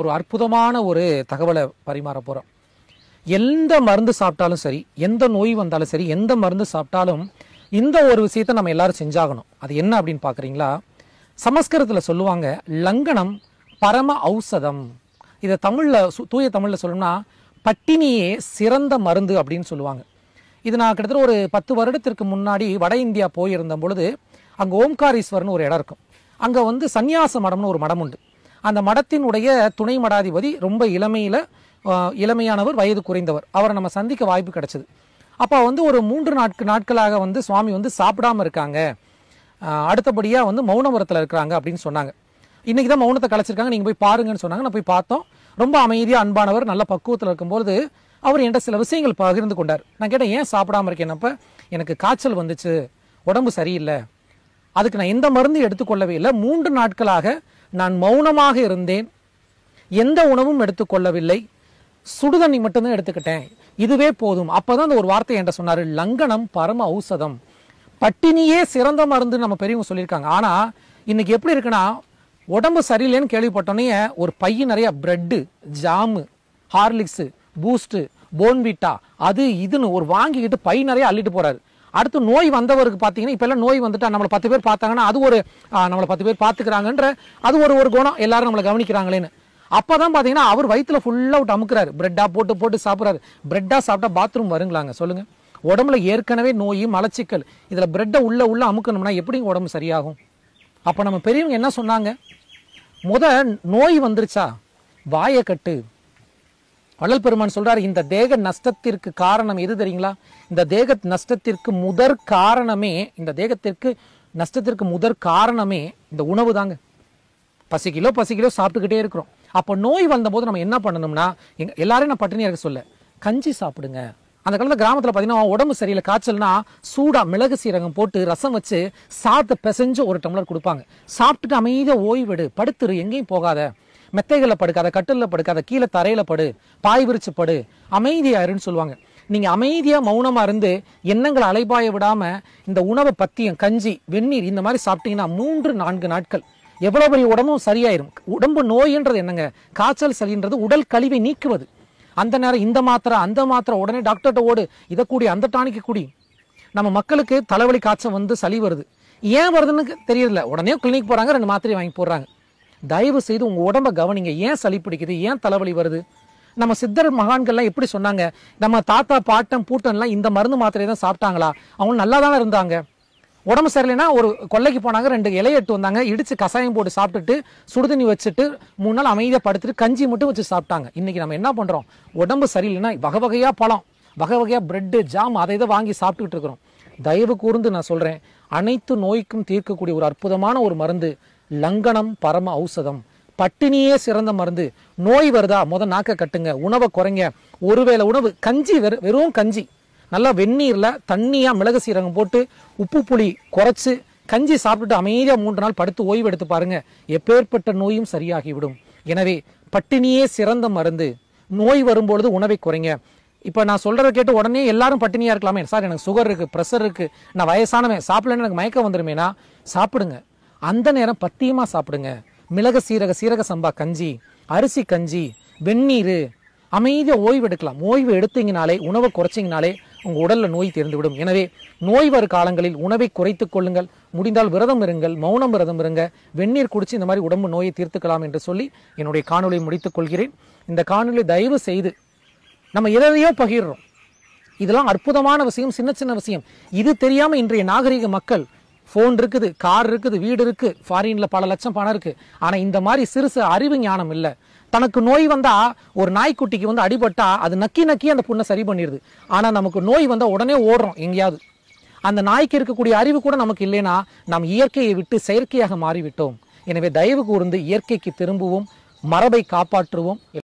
ஒரு அற்புதமான ஒரு தகவலை பரிமாற போகிறோம் எந்த மருந்து சாப்பிட்டாலும் சரி எந்த நோய் வந்தாலும் சரி எந்த மருந்து சாப்பிட்டாலும் இந்த ஒரு விஷயத்த நம்ம எல்லாரும் செஞ்சாகணும் அது என்ன அப்படின்னு பார்க்குறீங்களா சமஸ்கிருதத்தில் சொல்லுவாங்க லங்கனம் பரம ஔஷதம் இதை தமிழில் தூய தமிழில் சொல்லணும்னா பட்டினியே சிறந்த மருந்து அப்படின்னு சொல்லுவாங்க இது நான் கிட்டத்தட்ட ஒரு பத்து வருடத்திற்கு முன்னாடி வட இந்தியா போயிருந்த பொழுது அங்கே ஓம்காரீஸ்வரன் ஒரு இடம் இருக்கும் அங்கே வந்து சன்னியாச மடம்னு ஒரு மடம் உண்டு அந்த மடத்தினுடைய துணை மடாதிபதி ரொம்ப இளமையில் இளமையானவர் வயது குறைந்தவர் அவரை நம்ம சந்திக்க வாய்ப்பு கிடைச்சது அப்போ வந்து ஒரு மூன்று நாட்கு நாட்களாக வந்து சுவாமி வந்து சாப்பிடாமல் இருக்காங்க அடுத்தபடியாக வந்து மௌனபுரத்தில் இருக்கிறாங்க அப்படின்னு சொன்னாங்க இன்றைக்கி தான் மௌனத்தை கலைச்சிருக்காங்க நீங்கள் போய் பாருங்கன்னு சொன்னாங்க நான் போய் பார்த்தோம் ரொம்ப அமைதியாக அன்பானவர் நல்ல பக்குவத்தில் இருக்கும்போது அவர் என்கிட்ட சில விஷயங்கள் பகிர்ந்து கொண்டார் நான் கேட்டேன் ஏன் சாப்பிடாமல் இருக்கேன்னப்ப எனக்கு காய்ச்சல் வந்துச்சு உடம்பு சரியில்லை அதுக்கு நான் எந்த மருந்து எடுத்துக்கொள்ளவே இல்லை மூன்று நாட்களாக நான் மௌனமாக இருந்தேன் எந்த உணவும் எடுத்துக்கொள்ளவில்லை சுடுதண்ணி மட்டும்தான் எடுத்துக்கிட்டேன் இதுவே போதும் அப்போதான் அந்த ஒரு வார்த்தை என்கிட்ட சொன்னார் லங்கனம் பரம ஔஷதம் பட்டினியே சிறந்த மருந்து நம்ம பெரியவங்க சொல்லியிருக்காங்க ஆனால் இன்னைக்கு எப்படி இருக்குன்னா உடம்பு சரியில்லைன்னு கேள்விப்பட்டோன்னே ஒரு பைய நிறைய bread jam Horlicks Boost Bournvita அது இதுன்னு ஒரு வாங்கிக்கிட்டு பை நிறைய அள்ளிட்டு போறாரு அடுத்து நோய் வந்தவருக்கு பார்த்தீங்கன்னா இப்போல்லாம் நோய் வந்துட்டு நம்மளை பத்து பேர் பார்த்தாங்கன்னா அது ஒரு நம்மளை பத்து பேர் பார்த்துக்கிறாங்கன்ற அது ஒரு ஒரு குணம் எல்லாரும் நம்மளை கவனிக்கிறாங்களேன்னு அப்போ தான் பார்த்தீங்கன்னா அவர் வயிற்றுல ஃபுல்லாக விட்டு அமுக்குறாரு பிரெட்டாக போட்டு போட்டு சாப்பிட்றாரு பிரெட்டாக சாப்பிட்டா பாத்ரூம் வருங்களாங்க சொல்லுங்கள் உடம்புல ஏற்கனவே நோய் மலச்சிக்கல் இதில் பிரெட்டை உள்ளே உள்ளே அமுக்கணும்னா எப்படி உடம்பு சரியாகும் அப்போ நம்ம பெரியவங்க என்ன சொன்னாங்க முத நோய் வந்துருச்சா வாயை கட்டு வள்ளல் பெருமான் சொல்றாரு இந்த தேக நஷ்டத்திற்கு காரணம் எது தெரியுங்களா இந்த தேக நஷ்டத்திற்கு முதற் காரணமே இந்த தேகத்திற்கு நஷ்டத்திற்கு முதற் காரணமே இந்த உணவு தாங்க பசிக்கிலோ பசிக்கிலோ சாப்பிட்டுக்கிட்டே இருக்கிறோம் அப்போ நோய் வந்தபோது நம்ம என்ன பண்ணணும்னா எங்க எல்லாரையும் நான் பட்டினியாக இருக்க சொல்ல கஞ்சி சாப்பிடுங்க அந்த காலத்தில் கிராமத்தில் பார்த்தீங்கன்னா உடம்பு சரியில்லை காய்ச்சல்னா சூடாக மிளகு சீரகம் போட்டு ரசம் வச்சு சாத்த பிசைஞ்சு ஒரு டம்ளர் கொடுப்பாங்க சாப்பிட்டுட்டு அமைதியாக ஓய்வெடு படுத்துரு எங்கேயும் போகாத மெத்தைகளில் படுக்காத கட்டிலில் படுக்காத கீழே தரையில் படு பாய் விரிச்சு படு அமைதியாயிருன்னு சொல்லுவாங்க நீங்கள் அமைதியாக மௌனமாக இருந்து எண்ணங்களை அலைபாய விடாமல் இந்த உணவை பத்தியம் கஞ்சி வெந்நீர் இந்த மாதிரி சாப்பிட்டீங்கன்னா மூன்று நான்கு நாட்கள் எவ்வளோ பெரிய உடம்பும் சரியாயிரும் உடம்பு நோயின்றது என்னங்க காய்ச்சல் சளின்றது உடல் கழிவை நீக்குவது அந்த நேரம் இந்த மாத்திரை அந்த மாத்திரை உடனே டாக்டர்கிட்ட ஓடு இதை கூடி அந்த டானிக்கு கூடி நம்ம மக்களுக்கு தலைவலி காய்ச்சல் வந்து சளி வருது ஏன் வருதுன்னு தெரியல உடனே கிளினிக் போகிறாங்க ரெண்டு மாத்திரை வாங்கி போடுறாங்க தயவு செய்து உங்க உடம்ப கவனிங்க ஏன் சளி பிடிக்குது ஏன் தலைவலி வருது நம்ம சித்தர் மகான்கள்லாம் எப்படி சொன்னாங்க நம்ம தாத்தா பாட்டம் பூட்டன்லாம் இந்த மருந்து மாத்திரையை தான் சாப்பிட்டாங்களா அவங்க நல்லா தானே இருந்தாங்க உடம்பு சரியில்லைன்னா ஒரு கொல்லைக்கு போனாங்க ரெண்டு எட்டு வந்தாங்க இடிச்சு கசாயம் போட்டு சாப்பிட்டுட்டு சுடுதண்ணி வச்சுட்டு மூணு நாள் அமைதியாக படுத்துட்டு கஞ்சி மட்டும் வச்சு சாப்பிட்டாங்க இன்னைக்கு நம்ம என்ன பண்ணுறோம் உடம்பு சரியில்லைன்னா வகை வகையாக பழம் வகை வகையாக பிரெட்டு ஜாம் அதை இதை வாங்கி சாப்பிட்டுக்கிட்டு இருக்கிறோம் தயவு கூர்ந்து நான் சொல்கிறேன் அனைத்து நோய்க்கும் தீர்க்கக்கூடிய ஒரு அற்புதமான ஒரு மருந்து லங்கனம் பரம ஔஷதம் பட்டினியே சிறந்த மருந்து நோய் வருதா முத நாக்க கட்டுங்க உணவை குறைங்க ஒருவேளை உணவு கஞ்சி வெறும் வெறும் கஞ்சி நல்லா வெந்நீரில் தண்ணியாக மிளகு சீரகம் போட்டு உப்பு புளி குறைச்சி கஞ்சி சாப்பிட்டுட்டு அமைதியாக மூன்று நாள் படுத்து ஓய்வு எடுத்து பாருங்க எப்பேற்பட்ட நோயும் சரியாகிவிடும் எனவே பட்டினியே சிறந்த மருந்து நோய் வரும்பொழுது உணவை குறைங்க இப்போ நான் சொல்கிறத கேட்டு உடனே எல்லாரும் பட்டினியாக இருக்கலாமே சார் எனக்கு சுகர் இருக்கு ப்ரெஷர் இருக்குது நான் வயசானவன் சாப்பிடலன்னு எனக்கு மயக்கம் வந்துருமேனா சாப்பிடுங்க அந்த நேரம் பத்தியமாக சாப்பிடுங்க மிளக சீரக சீரக சம்பா கஞ்சி அரிசி கஞ்சி வெந்நீர் அமைதியாக ஓய்வு எடுக்கலாம் ஓய்வு எடுத்தீங்கனாலே உணவை குறைச்சிங்கனாலே உங்கள் உடலில் நோய் தீர்ந்துவிடும் எனவே நோய் வரும் காலங்களில் உணவை குறைத்து கொள்ளுங்கள் முடிந்தால் விரதம் இருங்கள் மௌனம் விரதம் இருங்க வெந்நீர் குடித்து இந்த மாதிரி உடம்பு நோயை தீர்த்துக்கலாம் என்று சொல்லி என்னுடைய காணொலியை முடித்துக் கொள்கிறேன் இந்த காணொலி தயவு செய்து நம்ம எதையோ பகிர்றோம் இதெல்லாம் அற்புதமான விஷயம் சின்ன சின்ன விஷயம் இது தெரியாமல் இன்றைய நாகரிக மக்கள் ஃபோன் இருக்குது கார் இருக்குது வீடு இருக்கு ஃபாரின்ல பல லட்சம் பணம் இருக்கு ஆனா இந்த மாதிரி சிறுசு அறிவு ஞானம் இல்லை தனக்கு நோய் வந்தா ஒரு நாய்க்குட்டிக்கு வந்து அடிபட்டா அது நக்கி நக்கி அந்த புண்ணை சரி பண்ணிடுது ஆனா நமக்கு நோய் வந்தா உடனே ஓடுறோம் எங்கேயாவது அந்த நாய்க்கு இருக்கக்கூடிய அறிவு கூட நமக்கு இல்லைனா நாம் இயற்கையை விட்டு செயற்கையாக மாறிவிட்டோம் எனவே தயவு கூர்ந்து இயற்கைக்கு திரும்புவோம் மரபை காப்பாற்றுவோம்